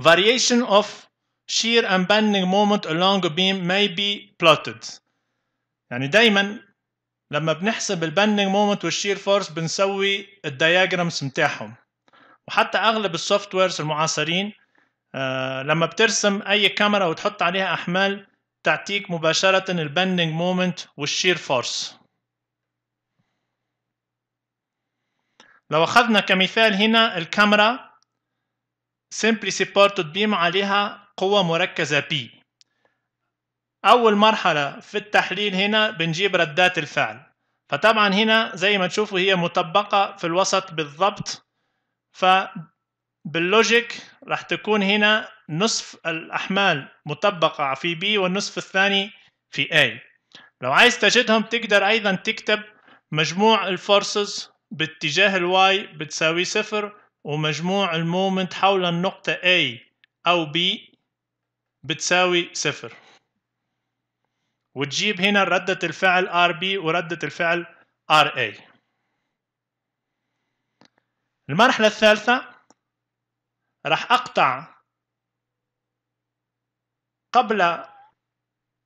variation of shear and bending moment along a beam may be plotted يعني دايما لما بنحسب البندنج مومنت والشير فورس بنسوي الدياجرامز متاعهم وحتى اغلب السوفت ويرز المعاصرين آه لما بترسم اي كاميرا وتحط عليها احمال تعطيك مباشرة البندنج مومنت والشير فورس لو اخذنا كمثال هنا الكاميرا simply supported beam عليها قوة مركزة P أول مرحلة في التحليل هنا بنجيب ردات الفعل فطبعا هنا زي ما تشوفوا هي مطبقة في الوسط بالضبط فباللوجيك راح تكون هنا نصف الأحمال مطبقة في B والنصف الثاني في A لو عايز تجدهم تقدر أيضا تكتب مجموع الفورسز باتجاه الواي بتساوي صفر ومجموع المومنت حول النقطة A أو B بتساوي صفر وتجيب هنا ردة الفعل RB وردة الفعل RA المرحلة الثالثة راح أقطع قبل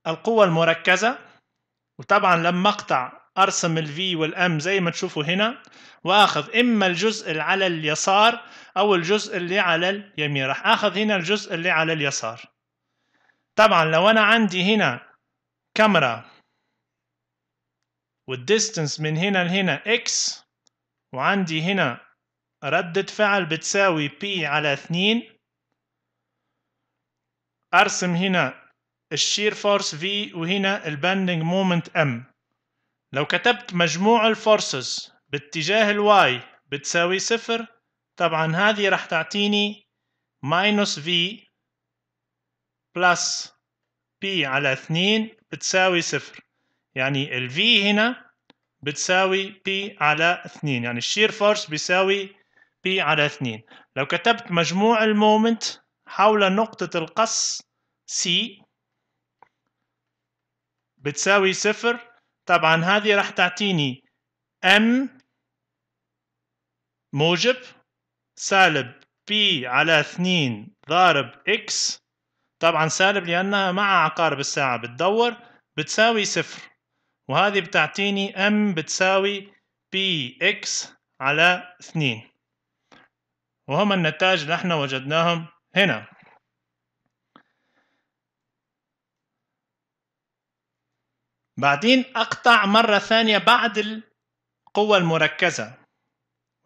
القوة المركزة وطبعا لما أقطع ارسم والـ والام زي ما تشوفوا هنا واخذ اما الجزء اللي على اليسار او الجزء اللي على اليمين راح اخذ هنا الجزء اللي على اليسار طبعا لو انا عندي هنا كاميرا والديستنس من هنا لهنا x وعندي هنا ردة فعل بتساوي p على 2 ارسم هنا الشير فورس v وهنا البندنج مومنت m لو كتبت مجموع الفورسز باتجاه الواي بتساوي صفر طبعا هذه راح تعطيني ماينوس في بلس بي على 2 بتساوي صفر يعني ال V هنا بتساوي بي على 2 يعني الشير فورس بيساوي بي على 2 لو كتبت مجموع المومنت حول نقطة القص سي بتساوي صفر طبعا هذه راح تعطيني m موجب سالب بي على 2 ضارب اكس طبعا سالب لانها مع عقارب الساعه بتدور بتساوي صفر وهذه بتعطيني ام بتساوي بي اكس على 2 وهم النتائج اللي احنا وجدناهم هنا بعدين أقطع مرة ثانية بعد القوة المركزة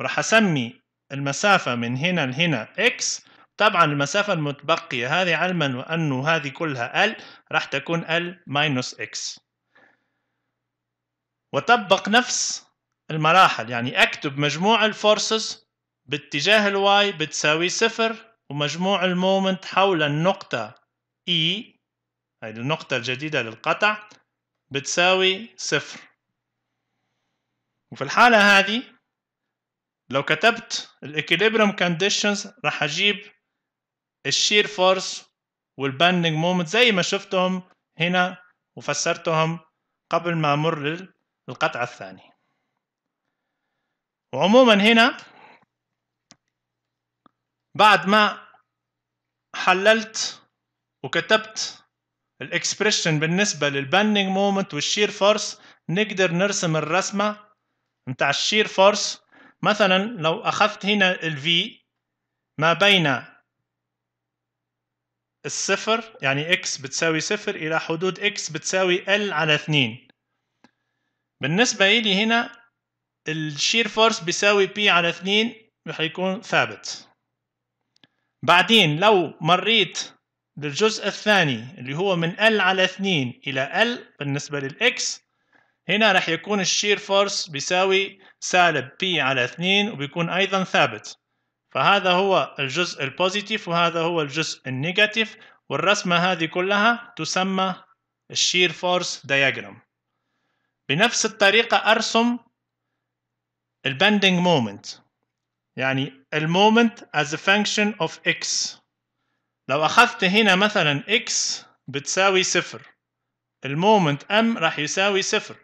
وراح أسمي المسافة من هنا لهنا x طبعا المسافة المتبقية هذه علما وأنه هذه كلها L راح تكون L minus x وطبق نفس المراحل يعني أكتب مجموع الفورسز باتجاه الواي بتساوي صفر ومجموع المومنت حول النقطة E هذه النقطة الجديدة للقطع بتساوي صفر وفي الحالة هذه لو كتبت الإكيليبريم كونديشنز راح أجيب الشير فورس والباندنج مومنت زي ما شفتهم هنا وفسرتهم قبل ما أمر للقطعة الثانية وعموما هنا بعد ما حللت وكتبت الاكسبريشن بالنسبه للبندنج مومنت والشير فورس نقدر نرسم الرسمه نتاع الشير فورس مثلا لو اخذت هنا الفي ما بين الصفر يعني x بتساوي صفر الى حدود x بتساوي l على اثنين بالنسبه لي هنا الشير فورس بيساوي p على اثنين راح يكون ثابت بعدين لو مريت للجزء الثاني اللي هو من L على 2 إلى L بالنسبة للإكس هنا راح يكون الشير فورس بيساوي سالب P على 2 وبيكون أيضا ثابت فهذا هو الجزء البوزيتيف وهذا هو الجزء النيجاتيف والرسمة هذه كلها تسمى الشير فورس دياجرام بنفس الطريقة أرسم البندنج مومنت يعني المومنت as a function of x لو أخذت هنا مثلا x بتساوي صفر المومنت m راح يساوي صفر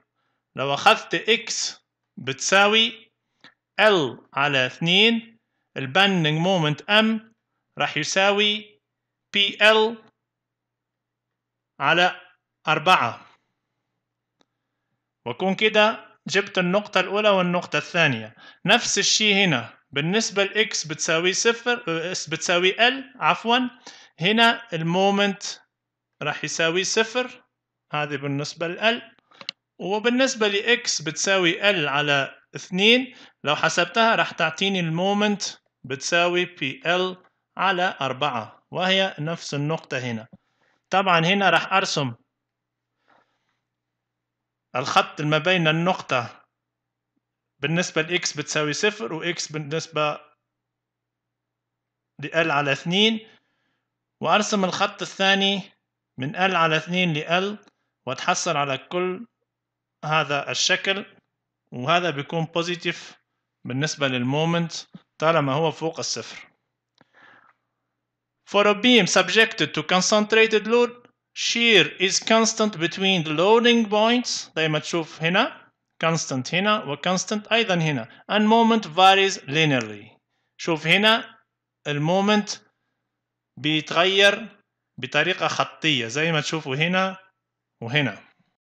لو أخذت x بتساوي L على 2 البندنج مومنت m راح يساوي PL على 4 وكون كده جبت النقطة الأولى والنقطة الثانية نفس الشيء هنا بالنسبة لإكس بتساوي صفر آه، بتساوي ال عفوا هنا المومنت راح يساوي صفر هذه بالنسبة لال وبالنسبة لإكس بتساوي ال على اثنين لو حسبتها راح تعطيني المومنت بتساوي بي ال على أربعة وهي نفس النقطة هنا طبعا هنا راح أرسم الخط ما بين النقطة بالنسبة ل x بتساوي صفر و x بالنسبة L على اثنين وأرسم الخط الثاني من L على اثنين L وأتحصل على كل هذا الشكل وهذا بيكون بوزيتيف بالنسبة للمومنت طالما هو فوق الصفر For a beam subjected to concentrated load shear is constant between the loading points زي ما تشوف هنا constant هنا constant أيضا هنا and moment varies linearly شوف هنا المومنت بيتغير بطريقة خطية زي ما تشوفوا هنا وهنا